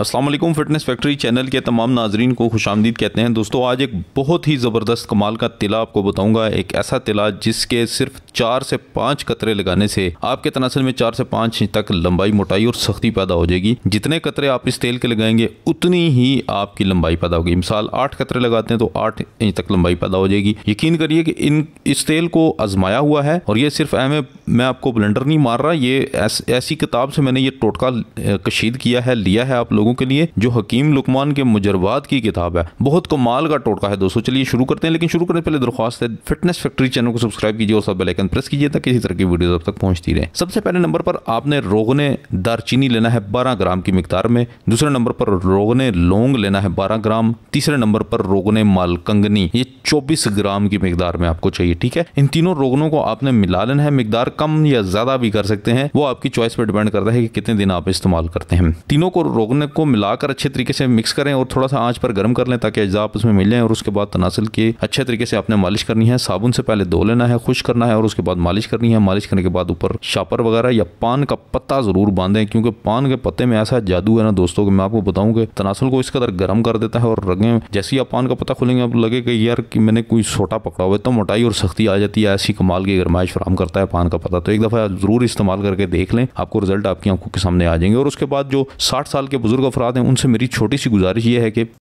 Aslam fitness Factory channel के तमाम नाजरन को खुश आमदीद कहते हैं दोस्तों आज एक बहुत ही ज़बरदस्त कमाल का तिला आपको बताऊंगा एक ऐसा तिला जिसके सिर्फ चार से पाँच कतरे लगाने से आपके तनासल में चार से पाँच इंच तक लंबाई मोटाई और सख्ती पैदा हो जाएगी जितने कतरे आप इस तेल के लगाएंगे उतनी ही आपकी लंबाई पैदा होगी मिसाल आठ कतरे लगाते हैं तो आठ इंच तक लंबाई पैदा हो जाएगी यकीन करिए कि इन इस तेल को आजमाया हुआ है और ये सिर्फ एम मैं आपको ब्लेंडर नहीं मार रहा ये ऐसी किताब से मैंने ये टोटका कशीद किया है लिया है आप लोग लोगों के लिए जो हकीम लुकमान के मुजरबात की किताब है बहुत कमाल का टोटका है दोस्तों चलिए शुरू करते हैं लेकिन शुरू करने पहले दरख्वास्त है फिटनेस फैक्ट्री चैनल को सब्सक्राइब कीजिए और सब बेलाइकन प्रेस कीजिए ताकि किसी तरह की वीडियो अब तक पहुंचती रहे सबसे पहले नंबर पर आपने रोगने दारचीनी लेना है बारह ग्राम की मकदार में दूसरे नंबर पर रोगने लोंग लेना है बारह ग्राम तीसरे नंबर पर रोगने मालकंगनी ये चौबीस ग्राम की मकदार में आपको चाहिए ठीक है इन तीनों रोगनों को आपने मिला लेना है मकदार कम या ज्यादा भी कर सकते हैं वो आपकी चॉइस पर डिपेंड करता है कि कितने दिन आप इस्तेमाल करते हैं तीनों को रोगने को मिलाकर अच्छे तरीके से मिक्स करें और थोड़ा सा आँच पर गर्म कर लें ताकि अज्जा आपस मिल और उसके बाद तनासल की अच्छे तरीके से आपने मालिश करनी है साबुन से पहले धो लेना है खुश करना है और उसके बाद मालिश करनी है मालिश करने के बाद ऊपर शापर वगैरह या पान का पत्ता ज़रूर बांधें क्योंकि पान के पत्ते में ऐसा जादू है ना दोस्तों कि मैं आपको बताऊं कि तनासल को इस कदर गर्म कर देता है और रगें जैसे ही आप पान का पत्ता खुलेंगे आप लगे कि यार कि मैंने कोई छोटा पकड़ा हुआ है तो मोटाई और सख्ती आ जाती है ऐसी कमाल की गरमाइश फराम करता है पान का पत्ता तो एक दफ़ा ज़रूर इस्तेमाल करके देख लें आपको रिजल्ट आपकी आंखों के सामने आ जाएंगे और उसके बाद जो साठ साल के बुजुर्ग बुजुर्ग अफराद हैं उनसे मेरी छोटी सी गुजारिश ये है कि